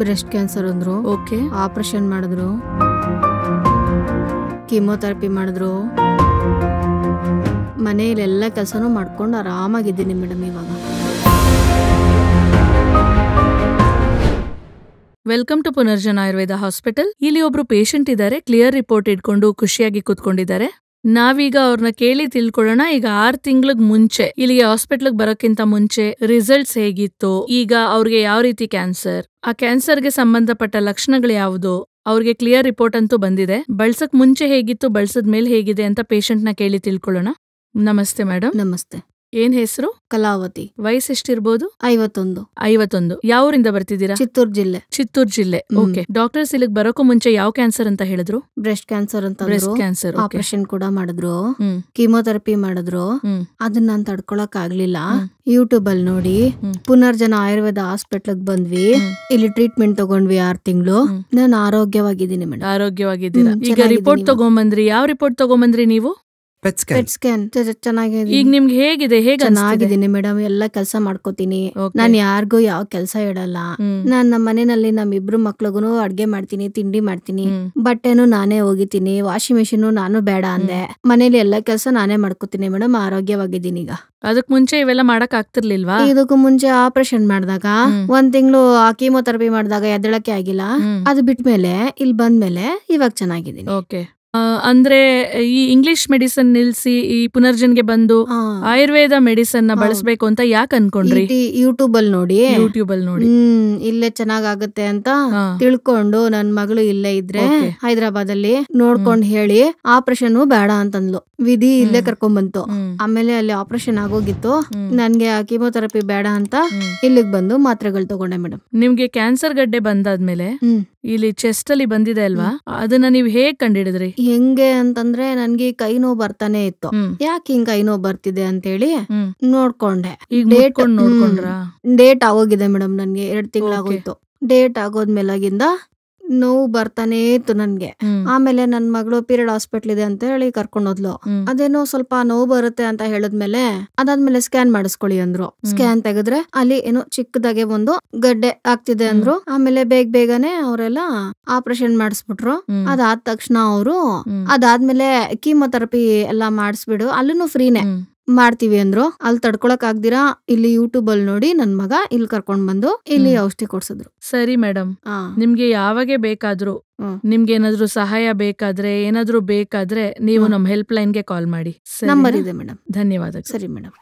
breast cancer ಅಂದ್ರು okay operation ಮಾಡಿದ್ರು chemotherapy ಮಾಡಿದ್ರು ಎಲ್ಲ ಕೆಲಸನೂ ಮಾಡ್ಕೊಂಡು ಆರಾಮಾಗಿದ್ದೀನಿ ಮೇಡಮ್ ಇವಾಗ welcome to Punarjana Ayurveda hospital ಇಲ್ಲಿ ಒಬ್ರು ಪೇಷಂಟ್ ಇದ್ದಾರೆ ಕ್ಲಿಯರ್ ರಿಪೋರ್ಟ್ ಇಟ್ಕೊಂಡು ಖುಷಿಯಾಗಿ ಕೂತ್ಕೊಂಡಿದ್ದಾರೆ ನಾವೀಗ ಅವ್ರನ್ನ ಕೇಳಿ ತಿಳ್ಕೊಳ್ಳೋಣ ಈಗ ಆರ್ ತಿಂಗಳ ಮುಂಚೆ ಇಲ್ಲಿಗೆ ಹಾಸ್ಪಿಟ್ಲಿಗೆ ಬರೋಕ್ಕಿಂತ ಮುಂಚೆ ರಿಸಲ್ಟ್ಸ್ ಹೇಗಿತ್ತು ಈಗ ಅವ್ರಿಗೆ ಯಾವ ರೀತಿ ಕ್ಯಾನ್ಸರ್ ಆ ಕ್ಯಾನ್ಸರ್ ಗೆ ಸಂಬಂಧಪಟ್ಟ ಲಕ್ಷಣಗಳು ಯಾವುದು ಅವ್ರಿಗೆ ಕ್ಲಿಯರ್ ರಿಪೋರ್ಟ್ ಅಂತೂ ಬಂದಿದೆ ಬಳ್ಸಕ್ ಮುಂಚೆ ಹೇಗಿತ್ತು ಬಳಸದ್ ಮೇಲೆ ಹೇಗಿದೆ ಅಂತ ಪೇಷಂಟ್ ನ ಕೇಳಿ ತಿಳ್ಕೊಳ್ಳೋಣ ನಮಸ್ತೆ ಮೇಡಮ್ ನಮಸ್ತೆ ಏನ್ ಹೆಸರು ಕಲಾವತಿ ಎಷ್ಟಿರ್ಬೋದು ಐವತ್ತೊಂದು ಐವತ್ತೊಂದು ಯಾವೂರಿಂದ ಬರ್ತಿದ್ದೀರಾ ಚಿತ್ತೂರ್ ಜಿಲ್ಲೆ ಚಿತ್ತೂರ್ ಜಿಲ್ಲೆ ಓಕೆ ಡಾಕ್ಟರ್ಸ್ ಇಲ್ಲಿಗೆ ಬರೋಕು ಮುಂಚೆ ಯಾವ ಕ್ಯಾನ್ಸರ್ ಅಂತ ಹೇಳಿದ್ರು ಬ್ರೆಸ್ಟ್ ಕ್ಯಾನ್ಸರ್ ಅಂತ ಬ್ರೆಸ್ಟ್ ಕ್ಯಾನ್ಸರ್ ಆಪರೇಷನ್ ಕೂಡ ಮಾಡಿದ್ರು ಕೀಮೋಥೆರಪಿ ಮಾಡಿದ್ರು ಅದನ್ನ ನಾನ್ ತಡ್ಕೊಳಕ್ ಆಗ್ಲಿಲ್ಲ ಯೂಟ್ಯೂಬ್ ಅಲ್ಲಿ ನೋಡಿ ಪುನರ್ಜನ ಆಯುರ್ವೇದ ಹಾಸ್ಪಿಟಲ್ ಬಂದ್ವಿ ಇಲ್ಲಿ ಟ್ರೀಟ್ಮೆಂಟ್ ತಗೊಂಡ್ವಿ ಆರ್ ತಿಂಗಳು ನಾನು ಆರೋಗ್ಯವಾಗಿದ್ದೀನಿ ಮೇಡಮ್ ಆರೋಗ್ಯವಾಗಿದ್ದೀನಿ ಈಗ ರಿಪೋರ್ಟ್ ತಗೊಂಬಂದ್ರಿ ಯಾವ ರಿಪೋರ್ಟ್ ತಗೊಂಬಂದ್ರಿ ನೀವು ಪೆಟ್ ಸ್ಕ್ಯಾನ್ ಚೆನ್ನಾಗಿದೆ ಈಗ ನಿಮ್ಗೆ ಹೇಗಿದೆ ಹೇಗೆ ಚೆನ್ನಾಗಿದ್ದೀನಿ ಮೇಡಮ್ ಎಲ್ಲ ಕೆಲಸ ಮಾಡ್ಕೋತೀನಿ ನಾನು ಯಾರಿಗೂ ಯಾವ ಕೆಲಸ ಇಡಲ್ಲ ನಾನ್ ನಮ್ಮ ಮನೆಯಲ್ಲಿ ನಮ್ ಇಬ್ರು ಮಕ್ಳಿಗೂ ಅಡ್ಗೆ ಮಾಡ್ತೀನಿ ತಿಂಡಿ ಮಾಡ್ತೀನಿ ಬಟ್ಟೆನು ನಾನೇ ಹೋಗಿತೀನಿ ವಾಷಿಂಗ್ ಮೆಷಿನ್ ನಾನು ಬೇಡ ಅಂದೆ ಮನೇಲಿ ಎಲ್ಲಾ ಕೆಲಸ ನಾನೇ ಮಾಡ್ಕೋತೀನಿ ಮೇಡಮ್ ಆರೋಗ್ಯವಾಗಿದ್ದೀನಿ ಈಗ ಅದಕ್ ಮುಂಚೆ ಇವೆಲ್ಲ ಮಾಡಕ್ ಆಗ್ತಿರ್ಲಿಲ್ವಾ ಇದಕ್ಕೂ ಮುಂಚೆ ಆಪರೇಷನ್ ಮಾಡಿದಾಗ ಒಂದ್ ತಿಂಗಳು ಆ ಕೀಮೋಥೆರಪಿ ಮಾಡಿದಾಗ ಎದ್ದಳಕ್ಕೆ ಆಗಿಲ್ಲ ಅದು ಬಿಟ್ಮೇಲೆ ಇಲ್ಲಿ ಬಂದ್ಮೇಲೆ ಇವಾಗ ಚೆನ್ನಾಗಿದ್ದೀನಿ ಓಕೆ ಅಂದ್ರೆ ಈ ಇಂಗ್ಲಿಷ್ ಮೆಡಿಸನ್ ನಿಲ್ಸಿ ಈ ಪುನರ್ಜನ್ಗೆ ಬಂದು ಆಯುರ್ವೇದ ಮೆಡಿಸನ್ ನ ಬಳಸಬೇಕು ಅಂತ ಯಾಕೆ ಅನ್ಕೊಂಡ್ರಿ ಯೂಟ್ಯೂಬ್ ಅಲ್ಲಿ ನೋಡಿ ಯೂಟ್ಯೂಬ್ ಅಲ್ಲಿ ನೋಡಿ ಇಲ್ಲೇ ಆಗುತ್ತೆ ಅಂತ ತಿಳ್ಕೊಂಡು ನನ್ ಮಗಳು ಇಲ್ಲೇ ಇದ್ರೆ ಹೈದರಾಬಾದ್ ಅಲ್ಲಿ ನೋಡ್ಕೊಂಡ್ ಹೇಳಿ ಆಪರೇಷನ್ ಬೇಡ ಅಂತಂದ್ಲು ವಿಧಿ ಇಲ್ಲೇ ಕರ್ಕೊಂಡ್ ಬಂತು ಆಮೇಲೆ ಅಲ್ಲಿ ಆಪರೇಷನ್ ಆಗೋಗಿತ್ತು ನನ್ಗೆ ಕೀಮೋಥೆರಪಿ ಬೇಡ ಅಂತ ಇಲ್ಲಿಗೆ ಬಂದು ಮಾತ್ರೆಗಳು ತಗೊಂಡೆ ಮೇಡಮ್ ನಿಮ್ಗೆ ಕ್ಯಾನ್ಸರ್ ಗಡ್ಡೆ ಬಂದಾದ್ಮೇಲೆ ಇಲ್ಲಿ ಚೆಸ್ಟ್ ಅಲ್ಲಿ ಬಂದಿದೆ ಅಲ್ವಾ ಅದನ್ನ ನೀವ್ ಹೇಗ್ ಕಂಡಿಡಿದ್ರಿ ಹೆಂಗೆ ಅಂತಂದ್ರೆ ನನ್ಗೆ ಕೈ ನೋವು ಬರ್ತಾನೆ ಇತ್ತು ಯಾಕೆ ಹಿಂಗ್ ಕೈ ನೋವು ಬರ್ತಿದೆ ಅಂತ ಹೇಳಿ ನೋಡ್ಕೊಂಡೆ ಡೇಟ್ ನೋಡ್ಕೊಂಡ್ರ ಡೇಟ್ ಆಗೋಗಿದೆ ಮೇಡಮ್ ನನ್ಗೆ ಎರಡ್ ತಿಂಗಳಾಗೋಯ್ತು ಡೇಟ್ ಆಗೋದ್ಮೇಲಾಗಿಂದ ನೋವು ಬರ್ತಾನೆ ಇತ್ತು ನನ್ಗೆ ಆಮೇಲೆ ನನ್ ಮಗಳು ಪೀರಿಯಡ್ ಹಾಸ್ಪಿಟಲ್ ಇದೆ ಅಂತ ಹೇಳಿ ಕರ್ಕೊಂಡೋದ್ಲು ಅದೇನೋ ಸ್ವಲ್ಪ ನೋವು ಬರುತ್ತೆ ಅಂತ ಹೇಳಿದ್ಮೇಲೆ ಅದಾದ್ಮೇಲೆ ಸ್ಕ್ಯಾನ್ ಮಾಡಿಸ್ಕೊಳ್ಳಿ ಅಂದ್ರು ಸ್ಕ್ಯಾನ್ ತೆಗೆದ್ರೆ ಅಲ್ಲಿ ಏನು ಚಿಕ್ಕದಾಗೆ ಒಂದು ಗಡ್ಡೆ ಆಗ್ತಿದೆ ಅಂದ್ರು ಆಮೇಲೆ ಬೇಗ ಬೇಗನೆ ಅವರೆಲ್ಲ ಆಪರೇಷನ್ ಮಾಡಿಸ್ಬಿಟ್ರು ಅದಾದ ತಕ್ಷಣ ಅವರು ಅದಾದ್ಮೇಲೆ ಕೀಮೊಥೆರಪಿ ಎಲ್ಲಾ ಮಾಡಿಸ್ಬಿಡು ಅಲ್ಲೂ ಫ್ರೀನೇ ಮಾಡ್ತೀವಿ ಅಂದ್ರು ಅಲ್ಲಿ ತಡ್ಕೊಳಕ್ ಆಗ್ದಿರಾ ಇಲ್ಲಿ ಯೂಟ್ಯೂಬ್ ಅಲ್ಲಿ ನೋಡಿ ನನ್ ಮಗ ಇಲ್ಲಿ ಕರ್ಕೊಂಡ್ ಬಂದು ಇಲ್ಲಿ ಔಷಧಿ ಕೊಡ್ಸಿದ್ರು ಸರಿ ಮೇಡಮ್ ನಿಮ್ಗೆ ಯಾವಾಗ ಬೇಕಾದ್ರೂ ನಿಮ್ಗೆ ಏನಾದ್ರು ಸಹಾಯ ಬೇಕಾದ್ರೆ ಏನಾದ್ರು ಬೇಕಾದ್ರೆ ನೀವು ನಮ್ ಹೆಲ್ಪ್ ಲೈನ್ ಗೆ ಕಾಲ್ ಮಾಡಿ ನಂಬರ್ ಇದೆ ಮೇಡಮ್ ಧನ್ಯವಾದ ಸರಿ ಮೇಡಮ್